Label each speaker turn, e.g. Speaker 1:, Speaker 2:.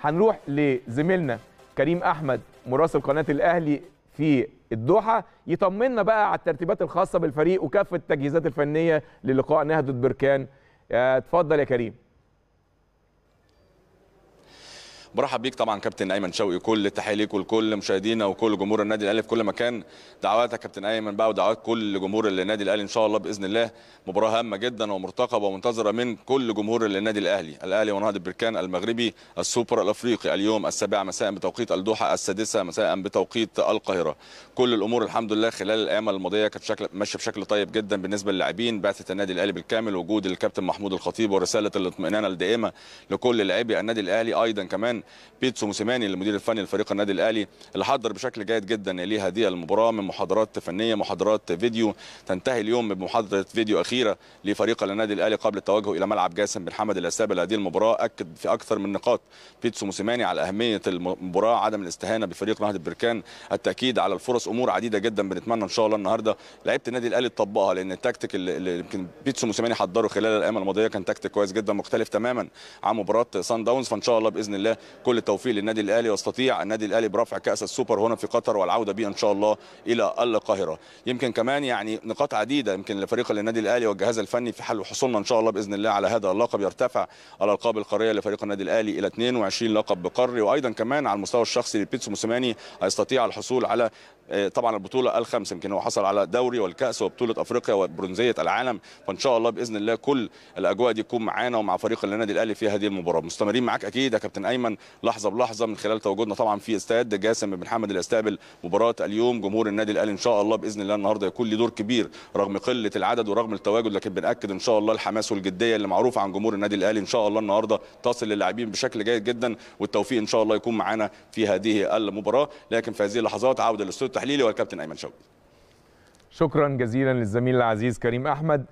Speaker 1: هنروح لزميلنا كريم احمد مراسل قناه الاهلي في الدوحه يطمنا بقى على الترتيبات الخاصه بالفريق وكافه التجهيزات الفنيه للقاء نهضه بركان آه، اتفضل يا كريم
Speaker 2: برحب بيك طبعا كابتن ايمن شوقي كل التحيه ليك ولكل مشاهدينا وكل جمهور النادي الاهلي في كل مكان دعواتك كابتن ايمن بقى ودعوات كل جمهور النادي الاهلي ان شاء الله باذن الله مباراه هامه جدا ومرتقبه ومنتظره من كل جمهور النادي الاهلي الاهلي ونهضه بركان المغربي السوبر الافريقي اليوم السابع مساء بتوقيت الدوحه السادسه مساء بتوقيت القاهره كل الامور الحمد لله خلال الايام الماضيه كانت شكل ماشيه بشكل طيب جدا بالنسبه للاعبين بعثه النادي الاهلي بالكامل وجود الكابتن محمود الخطيب ورساله الاطمئنان الدائمه لكل لاعبي النادي الاهلي ايضا كمان بيتسو موسيماني المدير الفني لفريق النادي الاهلي اللي حضر بشكل جيد جدا لهذه هذه المباراه من محاضرات فنيه محاضرات فيديو تنتهي اليوم بمحاضره فيديو اخيره لفريق النادي الاهلي قبل التوجه الى ملعب جاسم بن حمد الاسابي لهذه المباراه اكد في اكثر من نقاط بيتسو موسيماني على اهميه المباراه عدم الاستهانه بفريق نهضه البركان التاكيد على الفرص امور عديده جدا بنتمنى ان شاء الله النهارده لعيبه النادي الاهلي تطبقها لان التكتيك اللي يمكن بيتسو موسيماني حضره خلال الايام الماضيه كان تكتيك كويس جدا مختلف تماما عن مباراه سان داونز فان شاء الله باذن الله كل التوفيق للنادي الاهلي ويستطيع النادي الاهلي برفع كاس السوبر هنا في قطر والعوده به ان شاء الله الى القاهره يمكن كمان يعني نقاط عديده يمكن لفريق النادي الاهلي والجهاز الفني في حال حصولنا ان شاء الله باذن الله على هذا اللقب يرتفع الالقاب القاريه لفريق النادي الاهلي الى 22 لقب قاري وايضا كمان على المستوى الشخصي لبيتسو موسيماني هيستطيع الحصول على آه، طبعا البطوله الخامسه يمكن هو حصل على دوري والكاس وبطوله افريقيا وبرونزيه العالم فان شاء الله باذن الله كل الاجواء دي تكون معانا ومع فريق النادي الاهلي في هذه المباراه مستمرين معاك اكيد يا كابتن ايمن لحظه بلحظه من خلال تواجدنا طبعا في استاد جاسم بن حمد اللي يستقبل مباراه اليوم جمهور النادي الاهلي ان شاء الله باذن الله النهارده يكون له دور كبير رغم قله العدد ورغم التواجد لكن بناكد ان شاء الله الحماس والجديه اللي معروفه عن جمهور النادي الاهلي ان شاء الله النهارده تصل للاعبين بشكل جيد جدا والتوفيق ان شاء الله يكون معانا في هذه المباراه لكن في هذه اللحظات عوده للاستوديو التحليلي والكابتن ايمن شوقي
Speaker 1: شكرا جزيلا للزميل العزيز كريم احمد